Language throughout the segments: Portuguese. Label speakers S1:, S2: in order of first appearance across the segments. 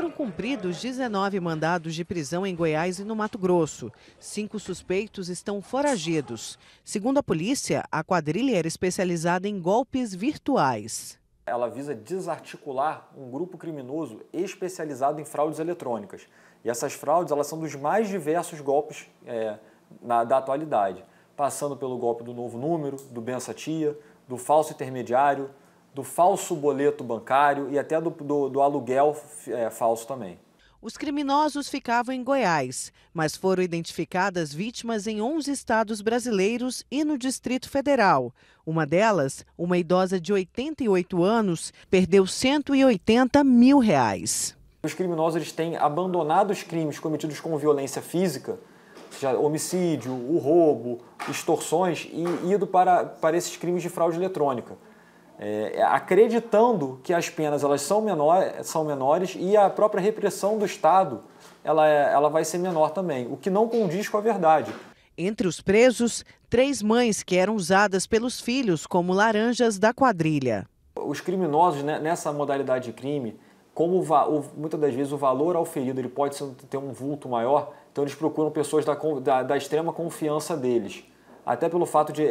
S1: Foram cumpridos 19 mandados de prisão em Goiás e no Mato Grosso. Cinco suspeitos estão foragidos. Segundo a polícia, a quadrilha era especializada em golpes virtuais
S2: ela visa desarticular um grupo criminoso especializado em fraudes eletrônicas. E essas fraudes elas são dos mais diversos golpes é, na, da atualidade, passando pelo golpe do novo número, do bença tia, do falso intermediário, do falso boleto bancário e até do, do, do aluguel é, falso também.
S1: Os criminosos ficavam em Goiás, mas foram identificadas vítimas em 11 estados brasileiros e no Distrito Federal. Uma delas, uma idosa de 88 anos, perdeu 180 mil reais. Os criminosos eles têm
S2: abandonado os crimes cometidos com violência física, seja, homicídio, o roubo, extorsões, e ido para, para esses crimes de fraude eletrônica é, acreditando que as penas elas são, menor, são menores e a própria repressão do
S1: Estado ela, é, ela vai ser menor também, o que não condiz com a verdade. Entre os presos, três mães que eram usadas pelos filhos como laranjas da quadrilha.
S2: Os criminosos né, nessa modalidade de crime, como o, muitas das vezes o valor ao ferido ele pode ter um vulto maior, então eles procuram pessoas da, da, da extrema confiança deles até pelo fato de,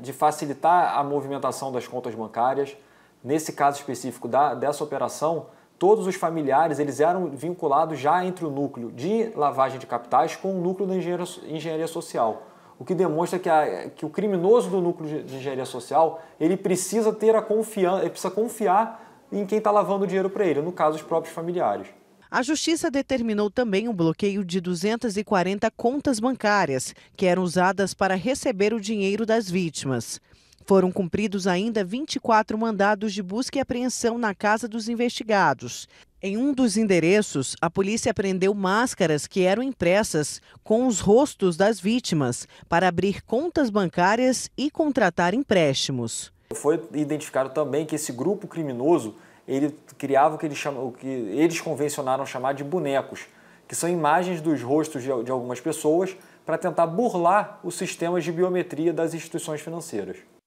S2: de facilitar a movimentação das contas bancárias. Nesse caso específico da, dessa operação, todos os familiares eles eram vinculados já entre o núcleo de lavagem de capitais com o núcleo da engenharia, engenharia social. O que demonstra que, a, que o criminoso do núcleo de engenharia social ele precisa ter a confiança, ele precisa confiar em quem está lavando dinheiro para ele, no caso os próprios familiares.
S1: A Justiça determinou também o bloqueio de 240 contas bancárias, que eram usadas para receber o dinheiro das vítimas. Foram cumpridos ainda 24 mandados de busca e apreensão na casa dos investigados. Em um dos endereços, a polícia prendeu máscaras que eram impressas com os rostos das vítimas para abrir contas bancárias e contratar empréstimos.
S2: Foi identificado também que esse grupo criminoso ele criava o que, ele chama, o que eles convencionaram chamar de bonecos, que são imagens dos rostos de, de algumas pessoas para tentar burlar os sistemas de biometria das instituições financeiras.